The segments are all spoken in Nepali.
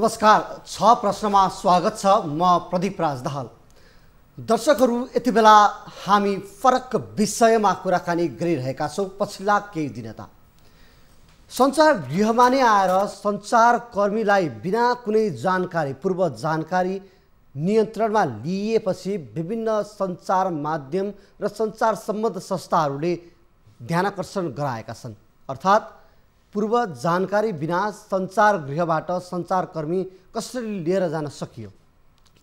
नमस्कार छ प्रश्नमा स्वागत छ म प्रदीप राज दाहाल दर्शकहरू यति बेला हामी फरक विषयमा कुराकानी गरिरहेका छौँ पछिल्ला केही दिन यता सञ्चार गृहमा नै आएर सञ्चारकर्मीलाई बिना कुनै जानकारी पूर्व जानकारी नियन्त्रणमा लिएपछि विभिन्न सञ्चार माध्यम र सञ्चार सम्बद्ध संस्थाहरूले ध्यानाकर्षण गराएका छन् अर्थात् पूर्व जानकारी बिना सञ्चार गृहबाट सञ्चारकर्मी कसरी लिएर जान सकियो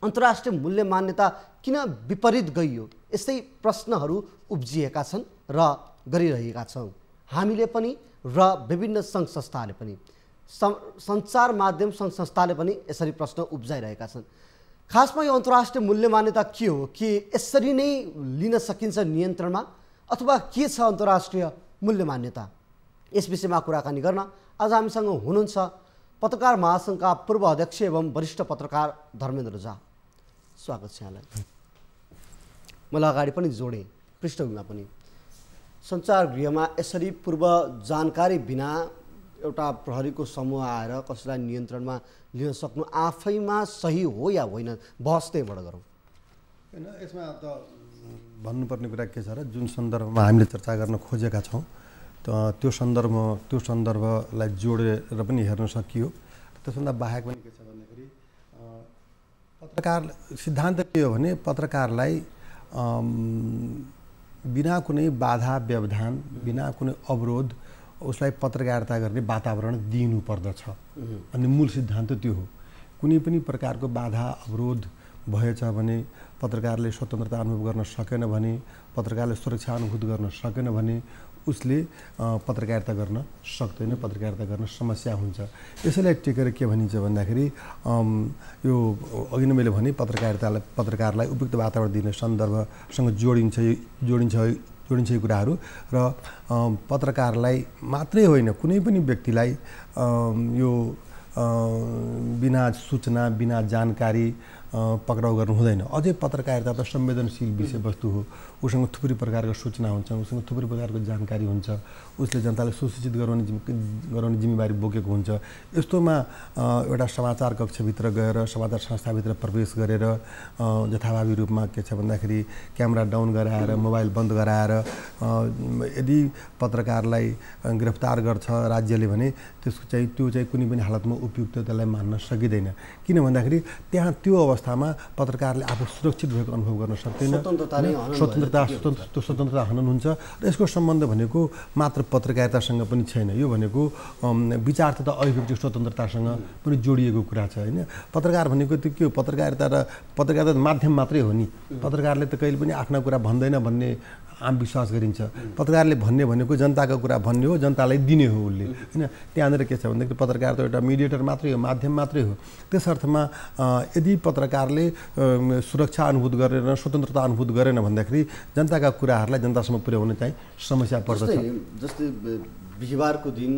अन्तर्राष्ट्रिय मूल्य मान्यता किन विपरीत गइयो यस्तै प्रश्नहरू उब्जिएका छन् र गरिरहेका छौँ हामीले पनि र विभिन्न सङ्घ संस्थाले पनि सञ्चार माध्यम सङ्घ संस्थाले पनि यसरी प्रश्न उब्जाइरहेका छन् खासमा यो अन्तर्राष्ट्रिय मूल्य मान्यता के हो के यसरी नै लिन सकिन्छ नियन्त्रणमा अथवा के छ अन्तर्राष्ट्रिय मूल्य मान्यता यस विषयमा कुराकानी गर्न आज हामीसँग हुनुहुन्छ पत्रकार महासङ्घका पूर्व अध्यक्ष एवं वरिष्ठ पत्रकार धर्मेन्द्र झा स्वागत छ यहाँलाई मैले अगाडि पनि जोडेँ पृष्ठभूमिमा पनि सञ्चार गृहमा यसरी पूर्व जानकारी बिना एउटा प्रहरीको समूह आएर कसैलाई नियन्त्रणमा लिन सक्नु आफैमा सही हो या होइन बहस त्यहीँबाट गरौँ होइन यसमा त भन्नुपर्ने कुरा के छ र जुन सन्दर्भमा हामीले चर्चा गर्न खोजेका छौँ त्यो सन्दर्भ त्यो सन्दर्भलाई जोडेर पनि हेर्न सकियो त्यसभन्दा बाहेक पनि के छ भन्दाखेरि पत्रकार सिद्धान्त के हो भने पत्रकारलाई बिना कुनै बाधा व्यवधान बिना कुनै अवरोध उसलाई पत्रकारिता गर्ने वातावरण दिनुपर्दछ अनि मूल सिद्धान्त त्यो हो कुनै पनि प्रकारको बाधा अवरोध भएछ भने पत्रकारले स्वतन्त्रता अनुभव गर्न सकेन भने पत्रकारले सुरक्षा अनुभूत गर्न सकेन भने उसले पत्रकारिता गर्न सक्दैन पत्रकारिता गर्न समस्या हुन्छ यसैलाई टेकेर के भनिन्छ भन्दाखेरि यो अघि नै मैले भने पत्रकारितालाई पत्रकारलाई उपयुक्त वातावरण दिने सन्दर्भसँग जोडिन्छ जोडिन्छ जोडिन्छ यो कुराहरू र पत्रकारलाई मात्रै होइन कुनै पनि व्यक्तिलाई यो बिना सूचना बिना जानकारी पक्राउ गर्नु हुँदैन अझै पत्रकारिता त संवेदनशील विषयवस्तु हो उसँग थुप्रै प्रकारको सूचना हुन्छ उसँग थुप्रै प्रकारको जानकारी हुन्छ उसले जनतालाई सुसूचित गराउने गराउने जिम्मेवारी बोकेको हुन्छ यस्तोमा एउटा समाचार कक्षभित्र गएर समाचार संस्थाभित्र प्रवेश गरेर जथाभावी रूपमा के छ भन्दाखेरि क्यामेरा डाउन गराएर मोबाइल बन्द गराएर यदि पत्रकारलाई गिरफ्तार गर्छ राज्यले भने त्यसको चाहिँ त्यो चाहिँ कुनै पनि हालतमा उपयुक्त त्यसलाई मान्न सकिँदैन किन भन्दाखेरि त्यहाँ त्यो अवस्था अवस्थामा पत्रकारले आफू सुरक्षित भएको अनुभव गर्न सक्दैन स्वतन्त्रता स्वतन्त्र स्वतन्त्रता हनन हुन्छ र यसको सम्बन्ध भनेको मात्र पत्रकारितासँग पनि छैन यो भनेको विचार तथा अभिव्यक्ति स्वतन्त्रतासँग पनि जोडिएको कुरा छ होइन पत्रकार भनेको त्यो के हो पत्रकारिता र पत्रकारिता माध्यम मात्रै हो नि पत्रकारले त कहिले पनि आफ्ना कुरा भन्दैन भन्ने आम विश्वास गरिन्छ पत्रकारले भन्ने भनेको जनताको कुरा भन्ने हो जनतालाई दिने हो उसले होइन त्यहाँनिर के छ भन्दाखेरि पत्रकार त एउटा मिडिएटर मात्रै हो माध्यम मात्रै हो त्यस अर्थमा यदि पत्रकारले सुरक्षा अनुभूत गरेन स्वतन्त्रता अनुभूत गरेन भन्दाखेरि जनताका कुराहरूलाई जनतासम्म पुर्याउन चाहिँ समस्या पर्छ जस्तै बिहिबारको दिन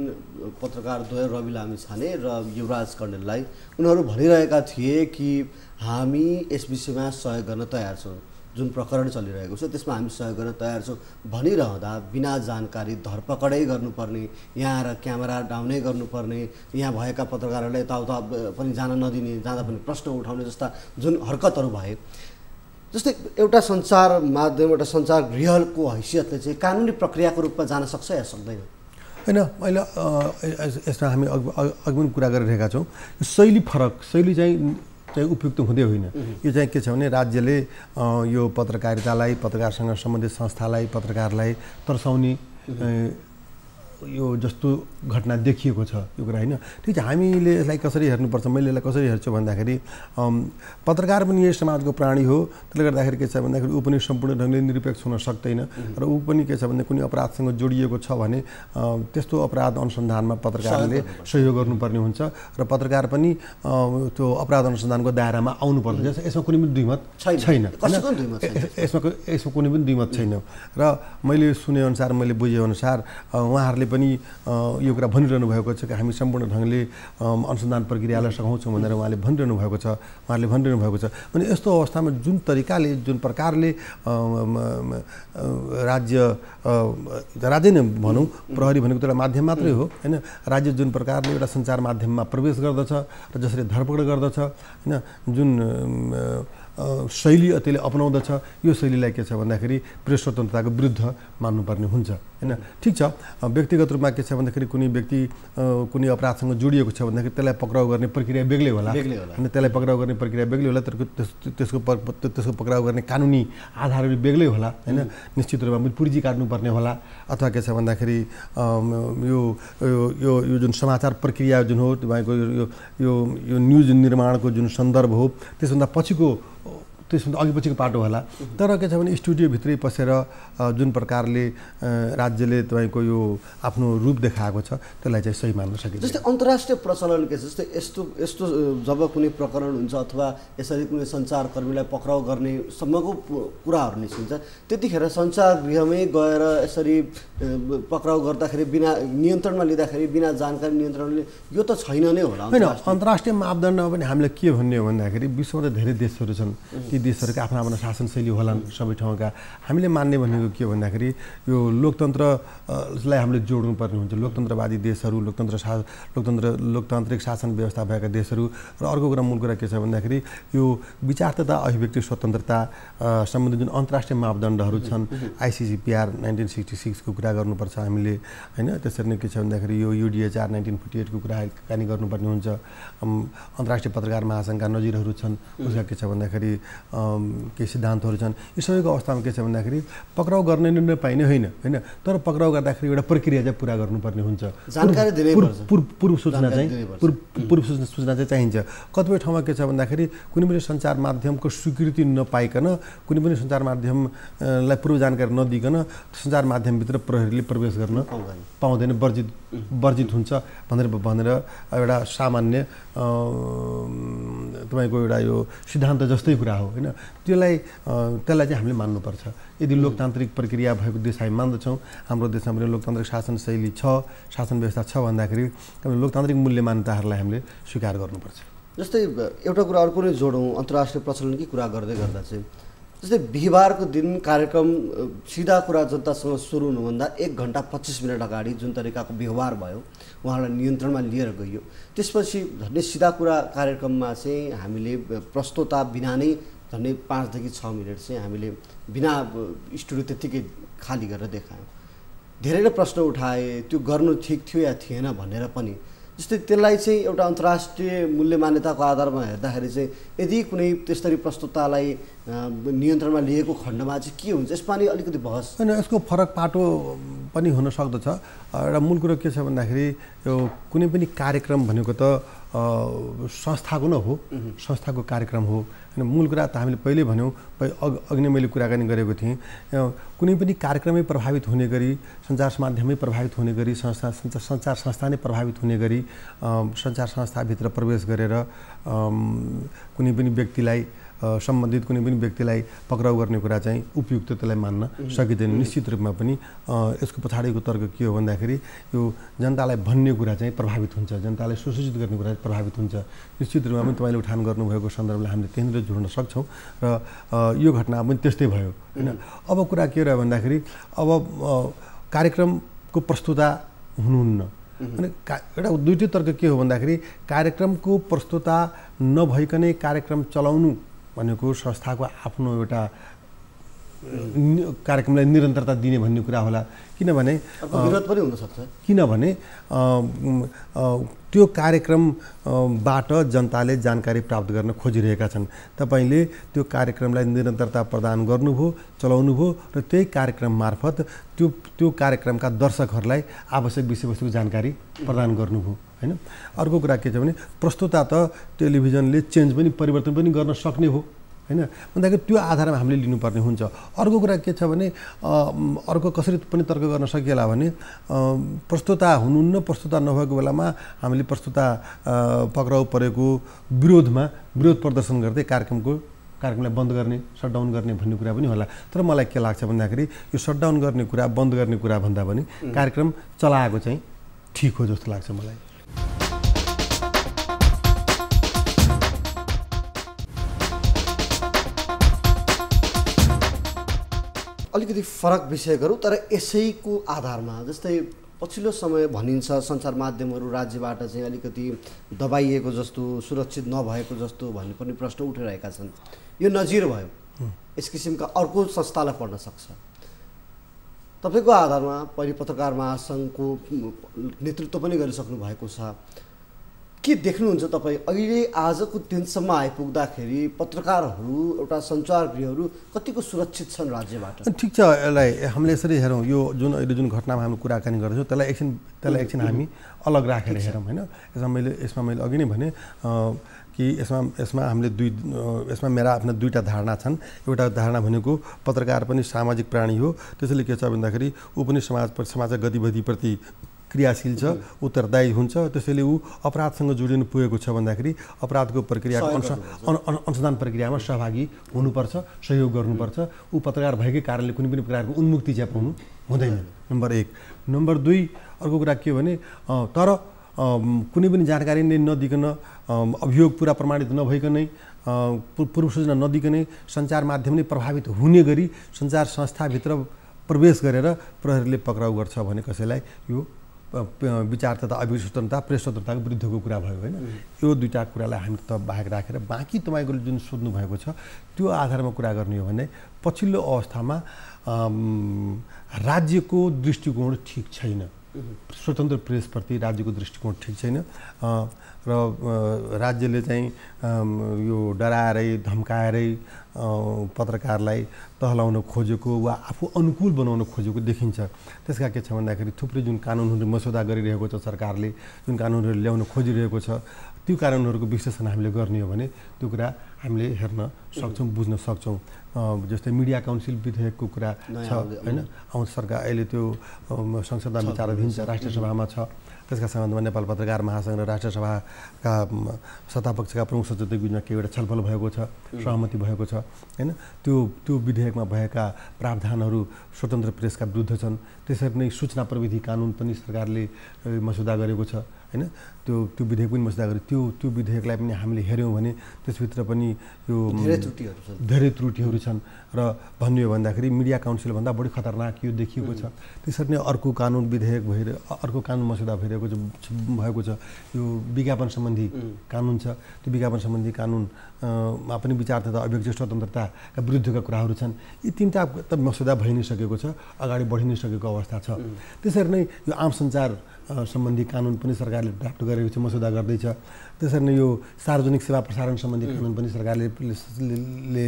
पत्रकार द्वय रवि लामी छाने र युवराज कर्णेललाई उनीहरू भनिरहेका थिए कि हामी यस विषयमा सहयोग गर्न तयार छौँ जुन प्रकरण चलिरहेको छ त्यसमा हामी सहयोग गर्न तयार छौँ भनिरहँदा बिना जानकारी धरपकडै गर्नुपर्ने यहाँ आएर क्यामेरा डाउनै गर्नुपर्ने यहाँ भएका पत्रकारहरूलाई यताउता पनि जान नदिने जाँदा पनि प्रश्न उठाउने जस्ता जुन हरकतहरू भए जस्तै एउटा सञ्चार माध्यम एउटा सञ्चार गृहको हैसियतले चाहिँ कानुनी प्रक्रियाको रूपमा जान सक्छ या सक्दैन होइन अहिले यसमा हामी अघि पनि कुरा गरिरहेका छौँ शैली फरक शैली चाहिँ चाहिँ उपयुक्त हुँदै होइन यो चाहिँ के छ भने राज्यले यो पत्रकारितालाई पत्रकारसँग सम्बन्धित संस्थालाई पत्रकारलाई तर्साउने यो जस्तो घटना देखिएको छ यो कुरा होइन ठिक छ हामीले यसलाई कसरी हेर्नुपर्छ मैले यसलाई कसरी हेर्छु भन्दाखेरि पत्रकार पनि यही समाजको प्राणी हो त्यसले गर्दाखेरि के छ भन्दाखेरि ऊ पनि सम्पूर्ण ढङ्गले निरपेक्ष हुन सक्दैन र ऊ पनि के छ भने कुनै अपराधसँग जोडिएको छ भने त्यस्तो अपराध अनुसन्धानमा पत्रकारले सहयोग गर्नुपर्ने हुन्छ र पत्रकार पनि त्यो अपराध अनुसन्धानको दायरामा आउनुपर्छ जस्तो यसमा कुनै पनि दुईमत छैन यसमा यसमा कुनै पनि दुईमत छैन र मैले सुनेअनुसार मैले बुझेअनुसार उहाँहरूले पनि यो कुरा भनिरहनु भएको छ कि हामी सम्पूर्ण ढङ्गले अनुसन्धान प्रक्रियालाई सघाउँछौँ भनेर उहाँले भनिरहनु भएको छ उहाँहरूले भनिरहनु भएको छ अनि यस्तो अवस्थामा जुन तरिकाले जुन प्रकारले राज्य राज्य नै भनौँ प्रहरी भनेको त एउटा माध्यम मात्रै हो होइन राज्य जुन प्रकारले एउटा सञ्चार माध्यममा प्रवेश गर्दछ र जसरी धरपकड गर्दछ होइन जुन शैली त्यसले अपनाउँदछ यो शैलीलाई के छ भन्दाखेरि प्रेस स्वतन्त्रताको विरुद्ध मान्नुपर्ने हुन्छ होइन ठिक छ व्यक्तिगत रूपमा के छ भन्दाखेरि कुनै व्यक्ति कुनै अपराधसँग जोडिएको छ भन्दाखेरि त्यसलाई पक्राउ गर्ने प्रक्रिया बेग्लै होला होइन त्यसलाई पक्राउ गर्ने प्रक्रिया बेग्लै होला त्यसको त्यसको त्यसको पक्राउ गर्ने कानुनी आधारहरू बेग्लै होला होइन निश्चित रूपमा पुर्जी काट्नुपर्ने होला अथवा के छ भन्दाखेरि यो यो यो जुन समाचार प्रक्रिया जुन हो तपाईँको यो यो न्युज निर्माणको जुन सन्दर्भ हो त्यसभन्दा पछिको त्यसभन्दा अघि पछिको पाटो होला तर के छ भने स्टुडियोभित्रै पसेर जुन प्रकारले राज्यले तपाईँको यो आफ्नो रूप देखाएको छ त्यसलाई चाहिँ सही मान्न सकिन्छ जस्तै अन्तर्राष्ट्रिय प्रचलन के छ जस्तै यस्तो यस्तो जब कुनै प्रकरण हुन्छ अथवा यसरी कुनै सञ्चारकर्मीलाई पक्राउ गर्ने सम्मको कुराहरू निस्किन्छ त्यतिखेर सञ्चार गृहमै गएर यसरी पक्राउ गर्दाखेरि बिना नियन्त्रणमा लिँदाखेरि बिना जानकारी नियन्त्रणले यो त छैन नै होला होइन अन्तर्राष्ट्रिय मापदण्डमा पनि हामीले के भन्ने हो भन्दाखेरि विश्वमा त धेरै देशहरू छन् ती देशहरूको आफ्नो आफ्नो शासनशैली होलान् सबै ठाउँका हामीले मान्ने भनेको के भन्दाखेरि यो लोकतन्त्रलाई हामीले जोड्नुपर्ने हुन्छ लोकतन्त्रवादी देशहरू लोकतन्त्र शा लोकतन्त्र लोकतान्त्रिक शासन व्यवस्था भएका देशहरू र अर्को कुरा मूल कुरा के छ भन्दाखेरि यो विचार तथा अभिव्यक्ति स्वतन्त्रता सम्बन्धी जुन अन्तर्राष्ट्रिय मापदण्डहरू छन् आइसिसिपिआर नाइन्टिन सिक्सटी सिक्सको कुरा गर्नुपर्छ हामीले होइन त्यसरी नै के छ भन्दाखेरि यो युडिएचआर नाइन्टिन फोर्टी एटको कुराकानी गर्नुपर्ने हुन्छ अन्तर्राष्ट्रिय पत्रकार महासङ्घका नजिरहरू छन् उसका के छ भन्दाखेरि केही सिद्धान्तहरू छन् यो सबैको अवस्थामा के छ भन्दाखेरि पक्राउ गर्ने निर्णय पाइने होइन होइन तर पक्राउ गर्दाखेरि एउटा प्रक्रिया चाहिँ पुरा गर्नुपर्ने हुन्छ पूर्व सूचना चाहिँ पूर्व सूचना सूचना चाहिँ चाहिन्छ कतिपय ठाउँमा के छ भन्दाखेरि कुनै पनि सञ्चार माध्यमको स्वीकृति नपाइकन कुनै पनि सञ्चार माध्यमलाई पूर्व जानकारी नदिकन सञ्चार माध्यमभित्र प्रहरीले प्रवेश गर्न पाउँदैन वर्जित वर्जित हुन्छ भनेर भनेर एउटा सामान्य तपाईँको एउटा यो सिद्धान्त जस्तै कुरा हो होइन त्यसलाई त्यसलाई चाहिँ हामीले मान्नुपर्छ यदि लोकतान्त्रिक प्रक्रिया भएको देश हामी मान्दछौँ हाम्रो देशमा पनि लोकतान्त्रिक शासन शैली छ शासन व्यवस्था छ भन्दाखेरि लोकतान्त्रिक मूल्य मान्यताहरूलाई हामीले स्वीकार गर्नुपर्छ जस्तै एउटा कुरा अर्को नै जोडौँ अन्तर्राष्ट्रिय प्रचलनकै कुरा गर्दै गर्दा चाहिँ जस्तै बिहिबारको दिन कार्यक्रम सिधा कुरा जनतासँग सुरु हुनुभन्दा एक घन्टा पच्चिस मिनट अगाडि जुन तरिकाको व्यवहार भयो उहाँलाई नियन्त्रणमा लिएर गइयो त्यसपछि झन्डै सिधा कुरा कार्यक्रममा चाहिँ हामीले प्रस्तुता बिना नै झन्डै पाँचदेखि छ मिनट चाहिँ हामीले बिना स्टुडियो त्यत्तिकै खाली गरेर देखायौँ धेरै नै प्रश्न उठाए त्यो गर्नु ठिक थियो या थिएन भनेर पनि जस्तै त्यसलाई चाहिँ एउटा अन्तर्राष्ट्रिय मूल्य मान्यताको आधारमा हेर्दाखेरि चाहिँ यदि कुनै त्यस्तरी प्रस्तुततालाई नियन्त्रणमा लिएको खण्डमा चाहिँ के हुन्छ यसमा नि अलिकति बहस होइन यसको फरक पाटो पनि हुन सक्दछ एउटा मूल कुरो के छ भन्दाखेरि यो कुनै पनि कार्यक्रम भनेको त संस्थाको न हो संस्थाको कार्यक्रम हो होइन मूल कुरा त हामीले पहिल्यै भन्यौँ अग अघि नै मैले कुराकानी गरेको थिएँ कुनै पनि कार्यक्रमै प्रभावित हुने गरी सञ्चार माध्यमै प्रभावित हुने गरी संस्था सञ्चार संस्था नै प्रभावित हुने गरी सञ्चार संस्थाभित्र प्रवेश गरेर कुनै पनि व्यक्तिलाई सम्बन्धित कुनै पनि व्यक्तिलाई पक्राउ गर्ने कुरा चाहिँ उपयुक्त त्यसलाई मान्न सकिँदैन निश्चित रूपमा पनि यसको पछाडिको तर्क के हो भन्दाखेरि यो जनतालाई भन्ने कुरा चाहिँ प्रभावित हुन्छ जनतालाई सुसूचित गर्ने कुरा प्रभावित हुन्छ निश्चित रूपमा पनि तपाईँले उठान गर्नुभएको सन्दर्भलाई हामीले त्यहीँनिर जोड्न सक्छौँ र यो घटना पनि त्यस्तै भयो होइन अब कुरा के रह्यो भन्दाखेरि अब कार्यक्रमको प्रस्तुता हुनुहुन्न अनि एउटा दुइटै तर्क के हो भन्दाखेरि कार्यक्रमको प्रस्तुता नभइकनै कार्यक्रम चलाउनु भनेको संस्थाको आफ्नो एउटा कार्यक्रमलाई निरन्तरता दिने भन्ने कुरा होला किनभने विरोध पनि हुनसक्छ किनभने त्यो कार्यक्रमबाट जनताले जानकारी प्राप्त गर्न खोजिरहेका छन् तपाईँले त्यो कार्यक्रमलाई निरन्तरता प्रदान गर्नुभयो चलाउनुभयो र त्यही कार्यक्रम मार्फत त्यो त्यो कार्यक्रमका दर्शकहरूलाई आवश्यक विषयवस्तुको जानकारी प्रदान गर्नुभयो होइन अर्को कुरा के छ भने प्रस्तुता त टेलिभिजनले चेन्ज पनि परिवर्तन पनि गर्न सक्ने हो होइन भन्दाखेरि त्यो आधारमा हामीले लिनुपर्ने हुन्छ अर्को कुरा के छ भने अर्को कसरी पनि तर्क गर्न सकिएला भने प्रस्तुता न प्रस्तुता नभएको बेलामा हामीले प्रस्तुता पक्राउ परेको विरोधमा विरोध प्रदर्शन गर्दै कार्यक्रमको कार्यक्रमलाई बन्द गर्ने सटडाउन गर्ने भन्ने कुरा पनि होला तर मलाई के लाग्छ भन्दाखेरि यो सटडाउन गर्ने कुरा बन्द गर्ने कुरा भन्दा पनि कार्यक्रम चलाएको चाहिँ ठिक हो जस्तो लाग्छ मलाई अलिकति फरक विषय विषयहरू तर यसैको आधारमा जस्तै पछिल्लो समय भनिन्छ सञ्चार माध्यमहरू राज्यबाट चाहिँ अलिकति दबाइएको जस्तो सुरक्षित नभएको जस्तो भन्ने पनि प्रश्न उठिरहेका छन् यो नजिर भयो यस किसिमका अर्को संस्थालाई पढ्न सक्छ तपाईँको आधारमा पहिले पत्रकार महासङ्घको नेतृत्व पनि गरिसक्नु भएको छ के देख्नुहुन्छ तपाईँ अहिले आजको दिनसम्म आइपुग्दाखेरि पत्रकारहरू एउटा सञ्चार गृहहरू कतिको सुरक्षित छन् राज्यबाट ठिक छ यसलाई हामीले यसरी हेरौँ यो जुन अहिले जुन घटनामा हामी कुराकानी गर्दैछौँ त्यसलाई एकछिन त्यसलाई एकछिन हामी अलग राखेर हेरौँ होइन यसमा मैले यसमा मैले अघि नै भने कि यसमा यसमा हामीले दुई यसमा मेरा आफ्ना दुईवटा धारणा छन् एउटा धारणा भनेको पत्रकार पनि सामाजिक प्राणी हो त्यसैले के छ भन्दाखेरि ऊ पनि समाज समाजका गतिविधिप्रति क्रियाशील छ उत्तरदायी हुन्छ त्यसैले ऊ अपराधसँग जोडिनु पुगेको छ भन्दाखेरि अपराधको प्रक्रियाको अनुस अनुसन्धान प्रक्रियामा सहभागी हुनुपर्छ सहयोग गर्नुपर्छ ऊ पत्रकार भएकै कारणले कुनै पनि प्रकारको उन्मुक्ति च्यापाउनु हुँदैन नम्बर एक नम्बर दुई अर्को कुरा के भने तर कुनै पनि जानकारी नै नदिकन अभियोग पुरा प्रमाणित नभइकनै पूर्व सूचना नदिकनै सञ्चार माध्यम नै प्रभावित हुने गरी सञ्चार संस्थाभित्र प्रवेश गरेर प्रहरीले पक्राउ गर्छ भने कसैलाई यो विचार तथा स्वतन्त्रता प्रेस स्वतन्त्रताको विरुद्धको कुरा भयो होइन यो दुईवटा कुरालाई हामी त बाहेक राखेर बाँकी तपाईँको जुन सोध्नु भएको छ त्यो आधारमा कुरा गर्ने हो भने पछिल्लो अवस्थामा राज्यको दृष्टिकोण ठिक छैन स्वतन्त्र प्रेसप्रति राज्यको दृष्टिकोण ठिक छैन र राज्यले चाहिँ यो डराएरै धम्काएरै पत्रकारलाई तहलाउन खोजेको वा आफू अनुकूल बनाउन खोजेको देखिन्छ त्यसका के छ भन्दाखेरि थुप्रै जुन कानुनहरू मसौदा गरिरहेको छ सरकारले जुन कानुनहरू ल्याउन खोजिरहेको छ त्यो कानुनहरूको विश्लेषण हामीले गर्ने हो भने त्यो कुरा हामीले हेर्न सक्छौँ बुझ्न सक्छौँ जस्तै मिडिया काउन्सिल विधेयकको कुरा छ होइन आउँछ सरकार अहिले त्यो संसदमा विचाराधीन छ राष्ट्रसभामा छ त्यसका सम्बन्धमा नेपाल पत्रकार महासङ्घ र राष्ट्रसभाका सत्तापक्षका प्रमुख सचेतक बिचमा केही एउटा छलफल भएको छ सहमति भएको छ होइन त्यो त्यो विधेयकमा भएका प्रावधानहरू स्वतन्त्र प्रेसका विरुद्ध छन् त्यसरी नै सूचना प्रविधि कानुन पनि सरकारले मसुदा गरेको छ होइन त्यो त्यो विधेयक पनि मस्दा गऱ्यो त्यो त्यो विधेयकलाई पनि हामीले हेऱ्यौँ भने त्यसभित्र पनि यो धेरै त्रुटिहरू छन् धेरै त्रुटिहरू छन् र भन्यो हो भन्दाखेरि मिडिया काउन्सिलभन्दा बढी खतरनाक यो देखिएको छ त्यसरी नै अर्को कानुन विधेयक भइरहेको अर्को कानुन मसुदा भइरहेको छ भएको छ यो विज्ञापन सम्बन्धी कानुन छ त्यो विज्ञापन सम्बन्धी कानुन मा पनि विचार तथा अभिव्यक्ति स्वतन्त्रताका विरुद्धका कुराहरू छन् यी तिनवटा त मसौदा भइ नै सकेको छ अगाडि बढि नै सकेको अवस्था छ त्यसरी नै यो आम सञ्चार सम्बन्धी कानुन पनि सरकारले ड्राफ्ट गरेको छ मसौदा गर्दैछ त्यसरी नै यो सार्वजनिक सेवा प्रसारण सम्बन्धी कानुन पनि सरकारले ले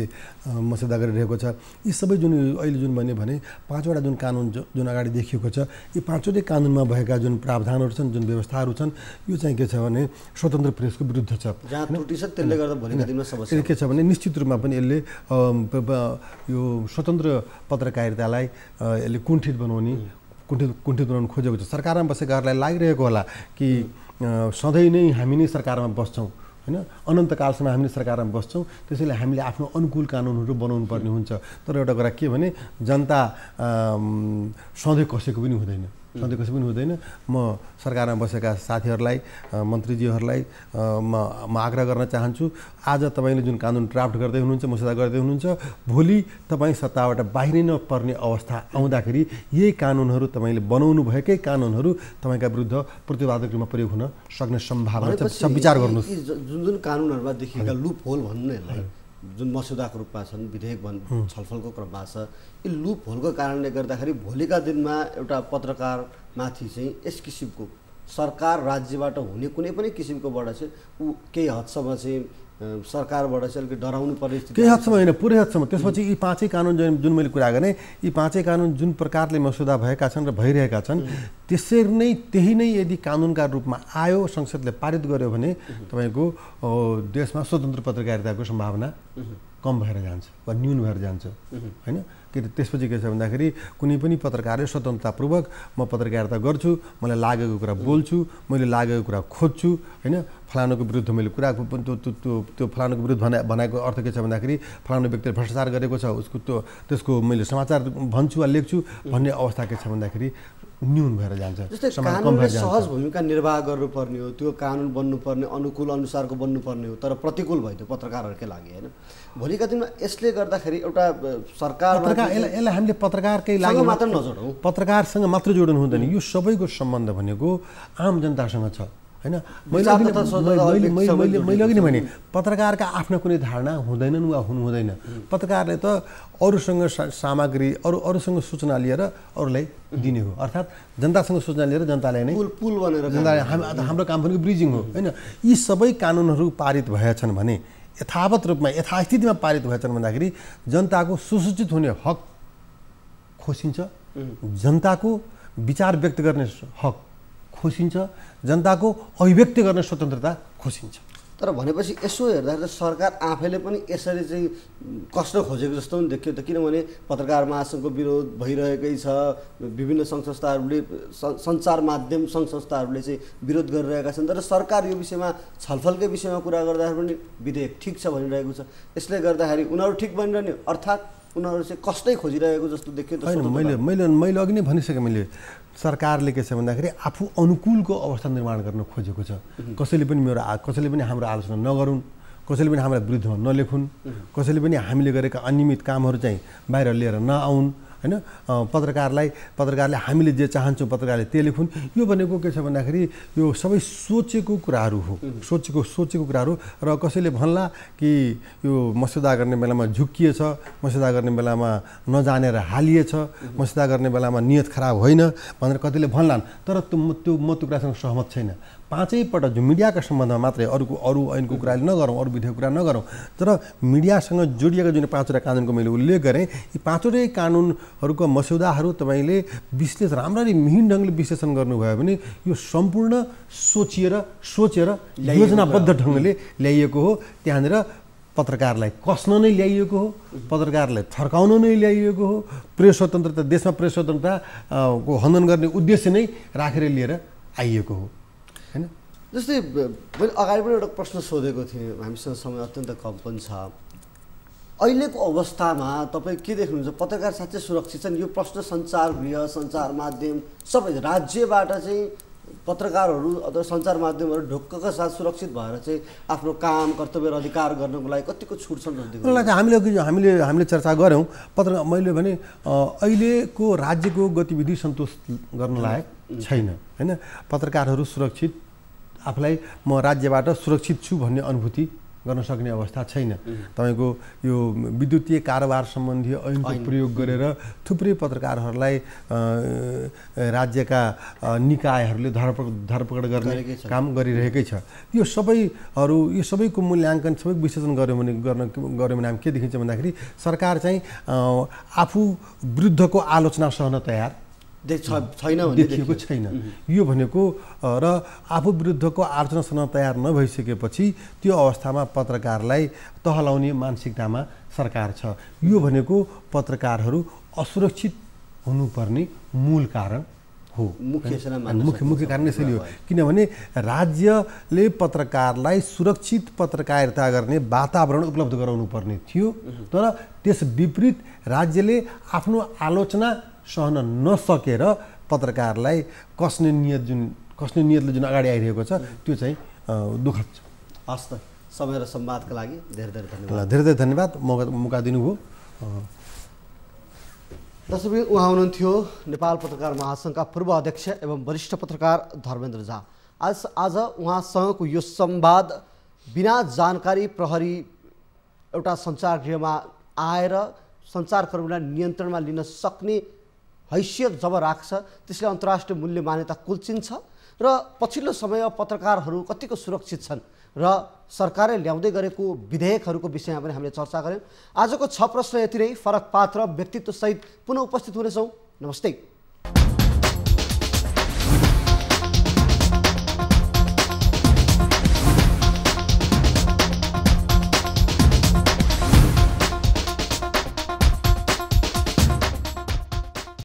मसौदा गरिरहेको छ यी सबै जुन अहिले जुन भन्यो भने पाँचवटा जुन कानुन जुन अगाडि देखिएको छ यी पाँचवटै कानुनमा भएका जुन प्रावधानहरू छन् जुन व्यवस्थाहरू छन् यो चाहिँ के छ भने स्वतन्त्र प्रेसको विरुद्ध छ ठुलो समस्या के छ भने निश्चित रूपमा पनि यसले यो स्वतन्त्र पत्रकारितालाई यसले कुण्ठित बनाउने कुण्ठित कुण्ठित बनाउनु खोजेको छ सरकारमा बसेकाहरूलाई लागिरहेको होला कि सधैँ नै हामी नै सरकारमा बस्छौँ होइन अनन्तकालसम्म हामीले सरकारमा बस्छौँ त्यसैले हामीले आफ्नो अनुकूल कानुनहरू बनाउनु पर्ने हुन्छ तर एउटा कुरा के भने जनता सधैँ कसैको पनि हुँदैन सधैँ कसै पनि हुँदैन म सरकारमा बसेका साथीहरूलाई मन्त्रीजीहरूलाई म म आग्रह गर्न चाहन्छु आज तपाईँले जुन कानुन ड्राफ्ट गर्दै हुनुहुन्छ मसुदा गर्दै हुनुहुन्छ भोलि तपाईँ सत्ताबाट बाहिरै नपर्ने अवस्था आउँदाखेरि यही कानुनहरू तपाईँले बनाउनु भएकै कानुनहरू तपाईँका विरुद्ध प्रतिवादक रूपमा प्रयोग हुन सक्ने सम्भावना छ विचार गर्नु जुन जुन कानुनहरूमा देखिएका लुप होल भन्ने जुन मस्यौदाको रूपमा छन् विधेयक भन् छलफलको क्रममा छ यी होलको कारणले गर्दाखेरि भोलिका दिनमा एउटा पत्रकारमाथि चाहिँ यस किसिमको सरकार राज्यबाट हुने कुनै पनि किसिमकोबाट चाहिँ ऊ केही हदसम्म चाहिँ सरकारबाट चाहिँ अलिकति डराउनु पर्ने केही हदसम्म होइन पुरै हदसम्म त्यसपछि यी पाँचै कानुन जुन मैले कुरा गरेँ यी पाँचै कानुन जुन प्रकारले मसुदा भएका छन् र भइरहेका छन् त्यसरी नै त्यही नै यदि कानुनका रूपमा आयो संसदले पारित गर्यो भने तपाईँको देशमा स्वतन्त्र पत्रकारिताको सम्भावना कम भएर जान्छ वा न्यून भएर जान्छ होइन के त्यसपछि के छ भन्दाखेरि कुनै पनि पत्रकारले स्वतन्त्रतापूर्वक म पत्रकारिता गर्छु मलाई लागेको कुरा बोल्छु मैले लागेको कुरा खोज्छु होइन फलानुको विरुद्ध मैले कुरा त्यो त्यो त्यो फलानुको विरुद्ध भना बनाएको अर्थ के छ भन्दाखेरि फलानु व्यक्तिले भ्रष्टाचार गरेको छ उसको त्यो त्यसको मैले समाचार भन्छु वा लेख्छु भन्ने अवस्था के छ भन्दाखेरि न्यून भएर जान्छ सहज भूमिका निर्वाह गर्नुपर्ने हो त्यो कानुन बन्नुपर्ने अनुकूल अनुसारको बन्नुपर्ने हो तर प्रतिकूल भयो त्यो पत्रकारहरूकै लागि होइन भोलिका दिनमा यसले गर्दाखेरि एउटा सरकार यसलाई हामीले पत्रकारकै लागि मात्र नजोडौँ पत्रकारसँग मात्र जोड्नु हुँदैन यो सबैको सम्बन्ध भनेको आम जनतासँग छ होइन मैले मैले अघि नै भने पत्रकारका आफ्नो कुनै धारणा हुँदैनन् वा हुनु हुँदैन पत्रकारले त अरूसँग सामग्री अरू अरूसँग सूचना लिएर अरूलाई दिने हो अर्थात् जनतासँग सूचना लिएर जनतालाई नै पुल बनेर जनताले हाम्रो काम पनि ब्रिजिङ हो होइन यी सबै कानुनहरू पारित भएछन् भने यथावत रूपमा यथास्थितिमा पारित भएछन् भन्दाखेरि जनताको सुसूचित हुने हक खोसिन्छ जनताको विचार व्यक्त गर्ने हक खोसिन्छ जनताको अभिव्यक्त गर्ने स्वतन्त्रता खोसिन्छ तर भनेपछि यसो हेर्दाखेरि त सरकार आफैले पनि यसरी चाहिँ कष्ट खोजेको जस्तो पनि देखियो त किनभने पत्रकार महासङ्घको विरोध भइरहेकै छ विभिन्न सङ्घ संस्थाहरूले सञ्चार माध्यम सङ्घ संस्थाहरूले चाहिँ विरोध गरिरहेका छन् तर सरकार यो विषयमा छलफलकै विषयमा कुरा गर्दाखेरि पनि विधेयक ठिक छ भनिरहेको छ यसले गर्दाखेरि उनीहरू ठिक भनिरहने अर्थात् उनीहरू चाहिँ कस्तै खोजिरहेको जस्तो देखियो होइन मैले मैले मैले अघि नै भनिसकेँ मैले सरकारले के छ भन्दाखेरि आफू अनुकूलको अवस्था निर्माण गर्न खोजेको छ कसैले पनि मेरो कसैले पनि हाम्रो आलोचना नगरून् कसैले पनि हाम्रा विरुद्धमा नलेखुन् कसैले पनि हामीले गरेका अनियमित कामहरू चाहिँ बाहिर लिएर नआउन् होइन पत्रकारलाई पत्रकारले हामीले जे चाहन्छौँ पत्रकारले त्यो लेखुन् यो भनेको के छ भन्दाखेरि यो सबै सोचेको कुराहरू हो सोचेको सोचेको कुराहरू र कसैले भन्ला कि यो मस्यौदा गर्ने बेलामा झुक्किएछ मस्यौदा गर्ने बेलामा नजानेर हालिएछ मस्यौदा गर्ने बेलामा नियत खराब होइन भनेर कतिले भन्लान् तर त्यो म त्यो म त्यो कुरासँग सहमत छैन पाँचैपल्ट जो मिडियाको सम्बन्धमा मात्रै अरूको अरू ऐनको कुराले नगरौँ अरू विधेयक कुरा नगरौँ तर मिडियासँग जोडिएको जुन पाँचवटा कानुनको मैले उल्लेख गरेँ यी पाँचवटै कानुनहरूको मस्यौदाहरू तपाईँले विश्लेषण राम्ररी मिहिन ढङ्गले विश्लेषण गर्नुभयो भने यो सम्पूर्ण सोचिएर सोचेर योजनाबद्ध ढङ्गले ल्याइएको हो त्यहाँनिर पत्रकारलाई कस्न नै ल्याइएको हो पत्रकारलाई थर्काउन नै ल्याइएको हो प्रेस स्वतन्त्रता देशमा प्रेस स्वतन्त्रताको हनन गर्ने उद्देश्य नै राखेर लिएर आइएको हो होइन जस्तै मैले अगाडि पनि एउटा प्रश्न सोधेको थिएँ हामीसँग समय अत्यन्त कम पनि छ अहिलेको अवस्थामा तपाईँ के देख्नुहुन्छ पत्रकार साँच्चै सुरक्षित छन् यो प्रश्न सञ्चार गृह सञ्चार माध्यम सबै राज्यबाट चाहिँ पत्रकारहरू अथवा सञ्चार माध्यमहरू ढुक्कका साथ सुरक्षित भएर चाहिँ आफ्नो काम कर्तव्य र अधिकार गर्नको लागि कतिको छुट छन् मलाई हामीले अघि हामीले हामीले चर्चा गऱ्यौँ पत्र मैले भने अहिलेको राज्यको गतिविधि सन्तोष गर्न लायक छैन होइन पत्रकारहरू सुरक्षित आफूलाई म राज्यबाट सुरक्षित छु भन्ने अनुभूति गर्न सक्ने अवस्था छैन तपाईँको यो विद्युतीय कारोबार सम्बन्धी ऐनको प्रयोग गरेर थुप्रै पत्रकारहरूलाई राज्यका निकायहरूले धरप धरपकड गर्ने काम गरिरहेकै छ यो सबैहरू यो सबैको मूल्याङ्कन सबै विश्लेषण गऱ्यौँ भने गर्न गऱ्यौँ भने हामी के देखिन्छ भन्दाखेरि सरकार चाहिँ आफू विरुद्धको आलोचना सहन तयार छैन देखिएको छैन यो भनेको र आफू विरुद्धको आलोचनासँग तयार नभइसकेपछि त्यो अवस्थामा पत्रकारलाई तहलाउने मानसिकतामा सरकार छ यो भनेको पत्रकारहरू असुरक्षित हुनुपर्ने मूल कारण हो मुख्य मुख्य मुख्य कारण यसरी हो किनभने राज्यले पत्रकारलाई सुरक्षित पत्रकारिता गर्ने वातावरण उपलब्ध गराउनु पर्ने थियो तर त्यस विपरीत राज्यले आफ्नो आलोचना सहन नसकेर पत्रकारलाई कस्ने नियत जुन कस्ने नियतले जुन अगाडि आइरहेको छ त्यो चाहिँ दुःखद छ हस् त समय र संवादका लागि धेरै धेरै धन्यवाद धेरै धेरै धन्यवाद मौका मौका दिनुभयो दर्शक उहाँ हुनुहुन्थ्यो नेपाल पत्रकार महासङ्घका पूर्व अध्यक्ष एवं वरिष्ठ पत्रकार धर्मेन्द्र झा आज आज उहाँसँगको यो सम्वाद बिना जानकारी प्रहरी एउटा सञ्चार गृहमा आएर सञ्चारकर्मीलाई नियन्त्रणमा लिन सक्ने हैसियत जब राख्छ त्यसले अन्तर्राष्ट्रिय मूल्य मान्यता कुल्चिन्छ र पछिल्लो समय पत्रकारहरू कतिको सुरक्षित छन् र सरकारले ल्याउँदै गरेको विधेयकहरूको विषयमा पनि हामीले चर्चा गऱ्यौँ आजको छ प्रश्न यति नै फरक पात्र व्यक्तित्वसहित पुनः उपस्थित हुनेछौँ नमस्ते